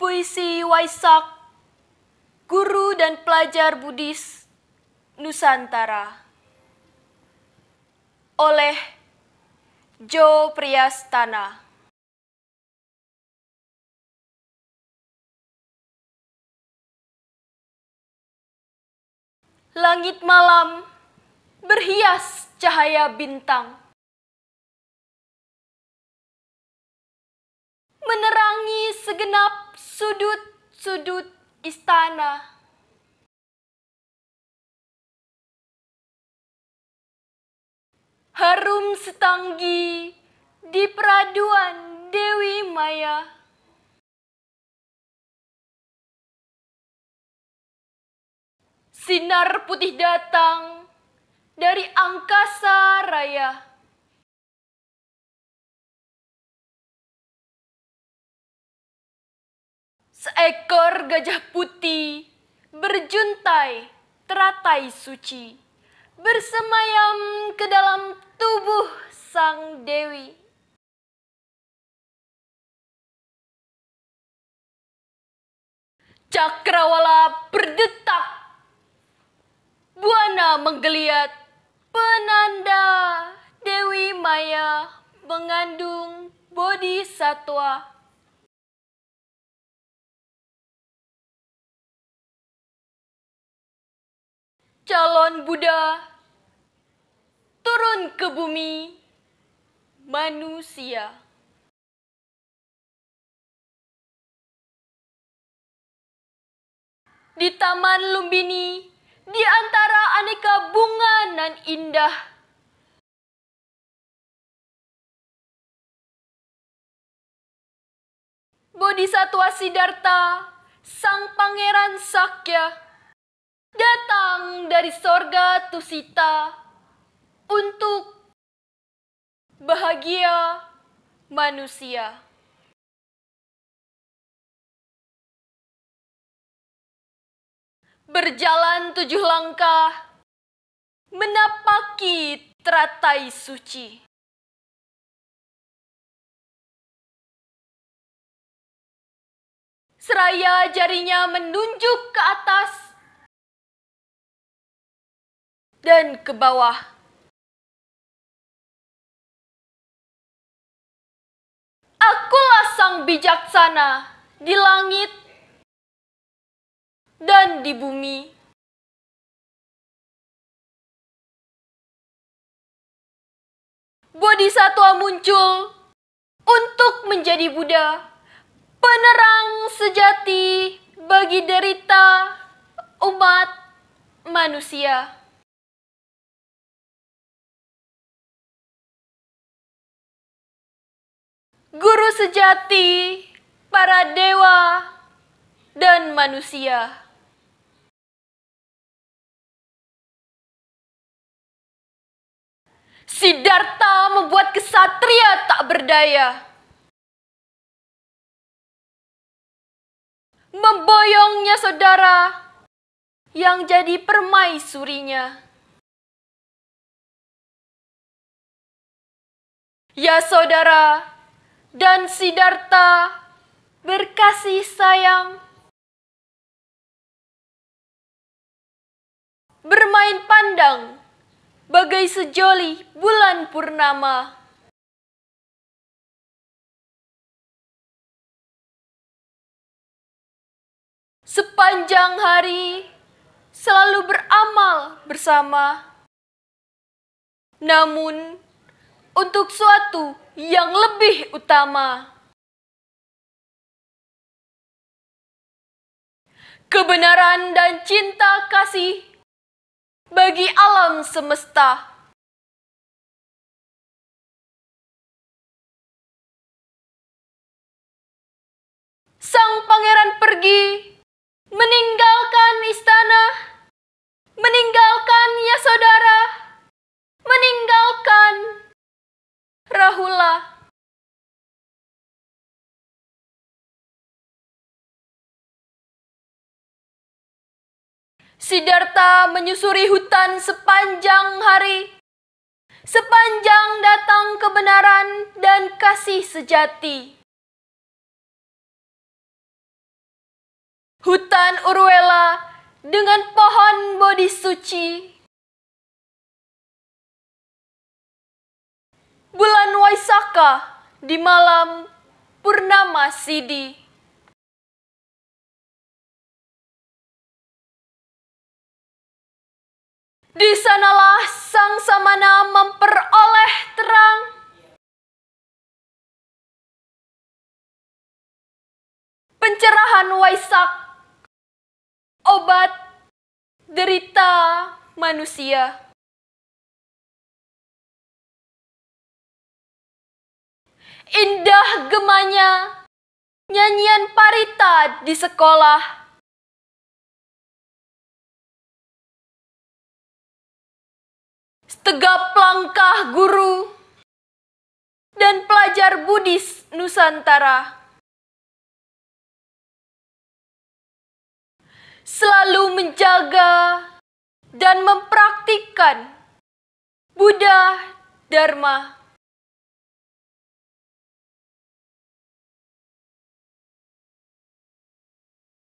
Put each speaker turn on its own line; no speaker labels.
puisi Waisak, guru dan pelajar Buddhis Nusantara. Oleh Jo Priyastana. Langit malam berhias cahaya bintang segenap sudut-sudut istana. Harum setanggi di peraduan Dewi Maya. Sinar putih datang dari angkasa raya. Seekor gajah putih berjuntai teratai suci bersemayam ke dalam tubuh sang dewi. Cakrawala berdetak, buana menggeliat, penanda Dewi Maya mengandung bodi satwa calon Buddha turun ke bumi manusia. Di Taman Lumbini, di antara aneka bunga nan indah, Bodhisatwa Siddhartha, sang pangeran Sakya, dari sorga Tusita untuk bahagia manusia. Berjalan tujuh langkah, menapaki teratai suci. Seraya jarinya menunjuk ke atas, dan ke bawah. Akulah sang bijaksana di langit dan di bumi. satwa muncul untuk menjadi Buddha, penerang sejati bagi derita umat manusia. guru sejati, para dewa, dan manusia. Sidarta membuat kesatria tak berdaya. Memboyongnya saudara yang jadi permaisurinya. Ya saudara, dan Sidarta berkasih sayang. Bermain pandang bagai sejoli bulan purnama. Sepanjang hari selalu beramal bersama. Namun, untuk suatu yang lebih utama. Kebenaran dan cinta kasih bagi alam semesta. Sang pangeran pergi, meninggalkan istana, meninggalkan Siddhartha menyusuri hutan sepanjang hari, sepanjang datang kebenaran dan kasih sejati. Hutan Urwela dengan pohon bodi suci. Bulan Waisaka di malam Purnama Sidi. Di sanalah Sang Samana memperoleh terang. Pencerahan Waisak, obat derita manusia. Indah gemanya nyanyian parita di sekolah. Setegap langkah guru dan pelajar Buddhis Nusantara. Selalu menjaga dan mempraktikkan Buddha Dharma